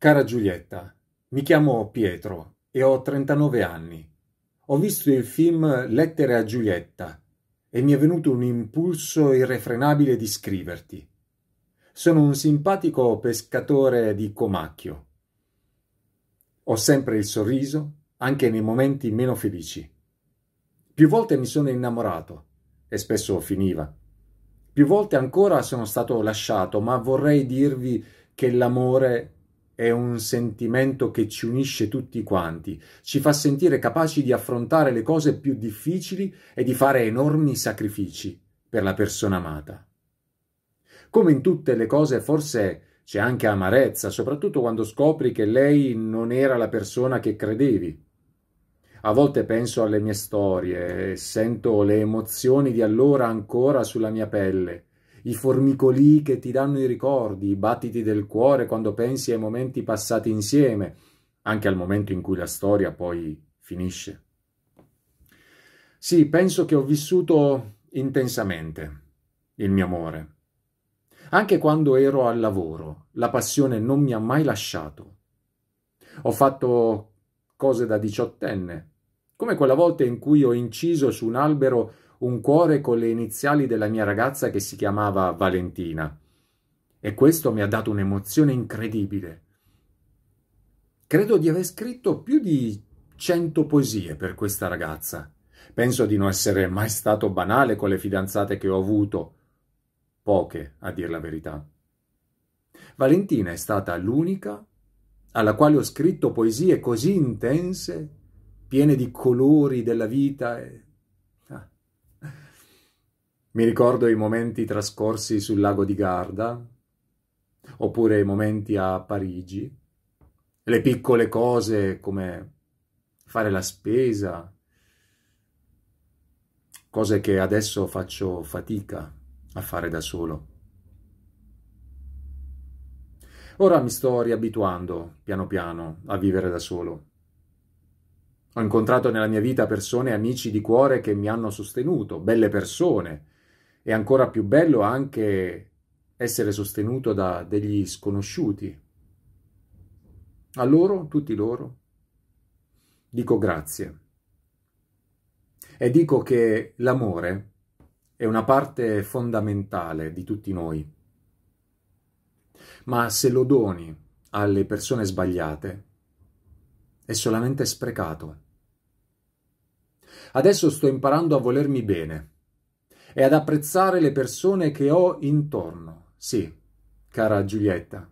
Cara Giulietta, mi chiamo Pietro e ho 39 anni. Ho visto il film Lettere a Giulietta e mi è venuto un impulso irrefrenabile di scriverti. Sono un simpatico pescatore di comacchio. Ho sempre il sorriso, anche nei momenti meno felici. Più volte mi sono innamorato e spesso finiva. Più volte ancora sono stato lasciato, ma vorrei dirvi che l'amore è un sentimento che ci unisce tutti quanti, ci fa sentire capaci di affrontare le cose più difficili e di fare enormi sacrifici per la persona amata. Come in tutte le cose forse c'è anche amarezza, soprattutto quando scopri che lei non era la persona che credevi. A volte penso alle mie storie e sento le emozioni di allora ancora sulla mia pelle i formicoli che ti danno i ricordi, i battiti del cuore quando pensi ai momenti passati insieme, anche al momento in cui la storia poi finisce. Sì, penso che ho vissuto intensamente il mio amore. Anche quando ero al lavoro, la passione non mi ha mai lasciato. Ho fatto cose da diciottenne, come quella volta in cui ho inciso su un albero un cuore con le iniziali della mia ragazza che si chiamava Valentina. E questo mi ha dato un'emozione incredibile. Credo di aver scritto più di cento poesie per questa ragazza. Penso di non essere mai stato banale con le fidanzate che ho avuto. Poche, a dir la verità. Valentina è stata l'unica alla quale ho scritto poesie così intense, piene di colori della vita e mi ricordo i momenti trascorsi sul lago di Garda, oppure i momenti a Parigi, le piccole cose come fare la spesa, cose che adesso faccio fatica a fare da solo. Ora mi sto riabituando piano piano a vivere da solo. Ho incontrato nella mia vita persone e amici di cuore che mi hanno sostenuto, belle persone, è ancora più bello anche essere sostenuto da degli sconosciuti. A loro, tutti loro, dico grazie. E dico che l'amore è una parte fondamentale di tutti noi. Ma se lo doni alle persone sbagliate, è solamente sprecato. Adesso sto imparando a volermi bene e ad apprezzare le persone che ho intorno. Sì, cara Giulietta,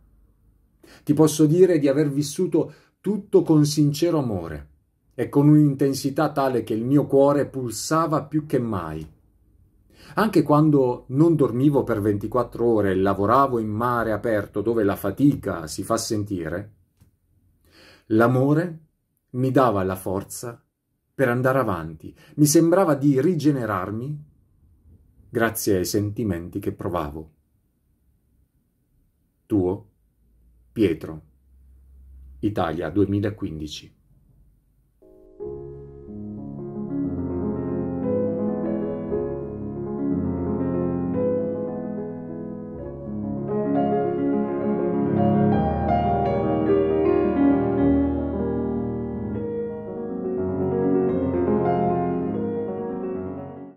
ti posso dire di aver vissuto tutto con sincero amore e con un'intensità tale che il mio cuore pulsava più che mai. Anche quando non dormivo per 24 ore e lavoravo in mare aperto dove la fatica si fa sentire, l'amore mi dava la forza per andare avanti, mi sembrava di rigenerarmi grazie ai sentimenti che provavo. Tuo Pietro Italia 2015